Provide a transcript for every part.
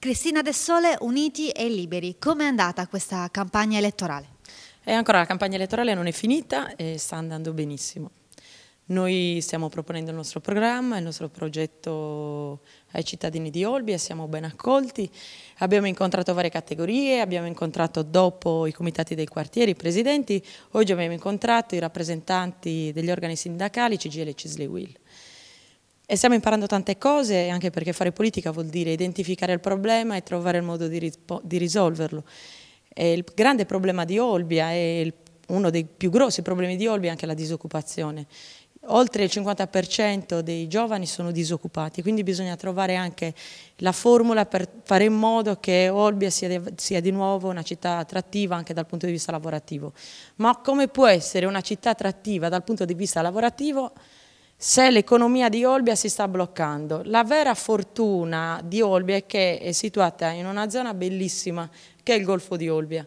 Cristina Del Sole, Uniti e Liberi, com'è andata questa campagna elettorale? E ancora la campagna elettorale non è finita e sta andando benissimo. Noi stiamo proponendo il nostro programma, il nostro progetto ai cittadini di Olbia, siamo ben accolti, abbiamo incontrato varie categorie, abbiamo incontrato dopo i comitati dei quartieri, i presidenti, oggi abbiamo incontrato i rappresentanti degli organi sindacali, CGL e Cisle Will. E stiamo imparando tante cose, anche perché fare politica vuol dire identificare il problema e trovare il modo di, di risolverlo. E il grande problema di Olbia e uno dei più grossi problemi di Olbia è anche la disoccupazione. Oltre il 50% dei giovani sono disoccupati, quindi bisogna trovare anche la formula per fare in modo che Olbia sia, sia di nuovo una città attrattiva anche dal punto di vista lavorativo. Ma come può essere una città attrattiva dal punto di vista lavorativo? se l'economia di Olbia si sta bloccando. La vera fortuna di Olbia è che è situata in una zona bellissima che è il Golfo di Olbia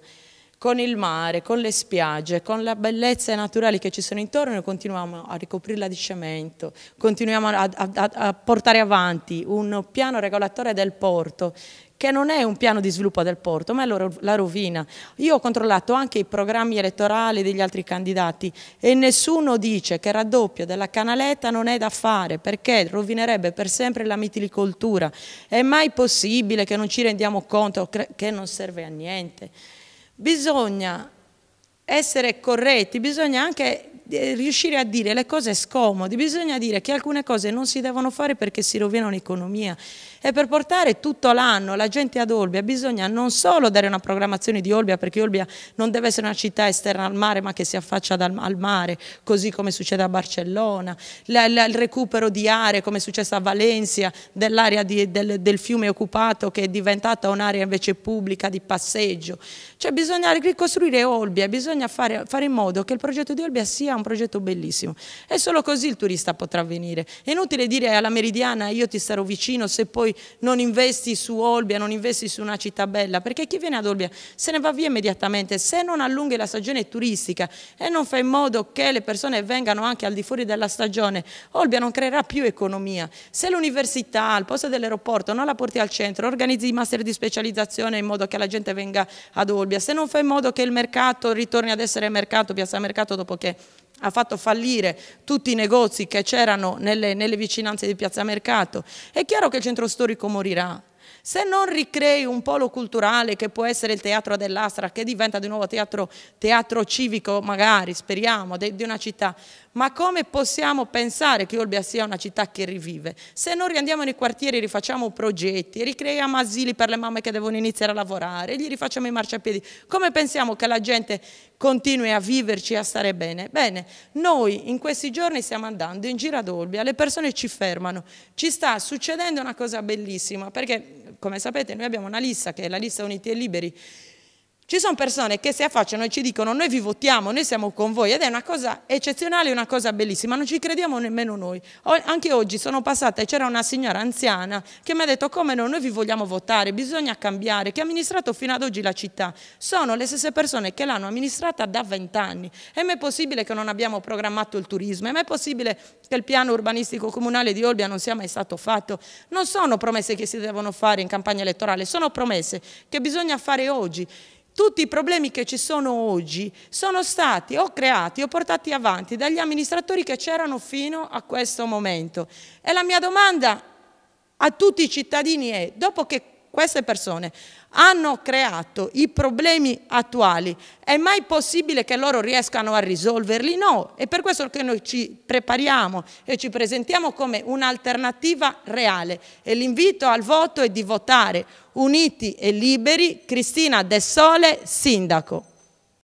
con il mare, con le spiagge, con le bellezze naturali che ci sono intorno, noi continuiamo a ricoprirla di cemento, continuiamo a, a, a portare avanti un piano regolatore del porto che non è un piano di sviluppo del porto, ma è la rovina. Io ho controllato anche i programmi elettorali degli altri candidati e nessuno dice che il raddoppio della canaletta non è da fare perché rovinerebbe per sempre la mitilicoltura. È mai possibile che non ci rendiamo conto che non serve a niente? Bisogna essere corretti, bisogna anche eh, riuscire a dire le cose scomode, bisogna dire che alcune cose non si devono fare perché si rovina l'economia e per portare tutto l'anno la gente ad Olbia bisogna non solo dare una programmazione di Olbia perché Olbia non deve essere una città esterna al mare ma che si affaccia al mare così come succede a Barcellona, il recupero di aree come è successo a Valencia dell'area del, del, fiume occupato che è diventata un'area invece pubblica di passeggio, cioè bisogna ricostruire Olbia, bisogna fare, fare in modo che il progetto di Olbia sia un progetto bellissimo e solo così il turista potrà venire. È inutile dire alla Meridiana io ti sarò vicino se poi non investi su Olbia, non investi su una città bella, perché chi viene ad Olbia se ne va via immediatamente, se non allunghi la stagione turistica e non fai in modo che le persone vengano anche al di fuori della stagione, Olbia non creerà più economia. Se l'università al posto dell'aeroporto non la porti al centro, organizzi i master di specializzazione in modo che la gente venga ad Olbia, se non fai in modo che il mercato ritorni ad essere mercato, piazza mercato dopo che ha fatto fallire tutti i negozi che c'erano nelle, nelle, vicinanze di Piazza Mercato, è chiaro che il centro storico morirà. Se non ricrei un polo culturale che può essere il teatro dell'Astra, che diventa di nuovo teatro, teatro civico magari, speriamo, di una città, ma come possiamo pensare che Olbia sia una città che rivive? Se noi riandiamo nei quartieri, rifacciamo progetti, ricreiamo asili per le mamme che devono iniziare a lavorare, gli rifacciamo i marciapiedi, come pensiamo che la gente continui a viverci e a stare bene? Bene, noi in questi giorni stiamo andando in giro ad Olbia, le persone ci fermano, ci sta succedendo una cosa bellissima, perché come sapete noi abbiamo una lista che è la lista Uniti e Liberi, ci sono persone che si affacciano e ci dicono noi vi votiamo, noi siamo con voi ed è una cosa eccezionale, una cosa bellissima, non ci crediamo nemmeno noi. anche oggi sono passata e c'era una signora anziana che mi ha detto come no, noi vi vogliamo votare, bisogna cambiare, che ha amministrato fino ad oggi la città. Sono le stesse persone che l'hanno amministrata da vent'anni. E ma possibile che non abbiamo programmato il turismo? E ma possibile che il piano urbanistico comunale di Olbia non sia mai stato fatto? Non sono promesse che si devono fare in campagna elettorale, sono promesse che bisogna fare oggi. Tutti i problemi che ci sono oggi sono stati o creati o portati avanti dagli amministratori che c'erano fino a questo momento. E la mia domanda a tutti i cittadini è, dopo che queste persone hanno creato i problemi attuali, è mai possibile che loro riescano a risolverli? No, è per questo che noi ci prepariamo e ci presentiamo come un'alternativa reale e l'invito al voto è di votare uniti e liberi Cristina De Sole, sindaco.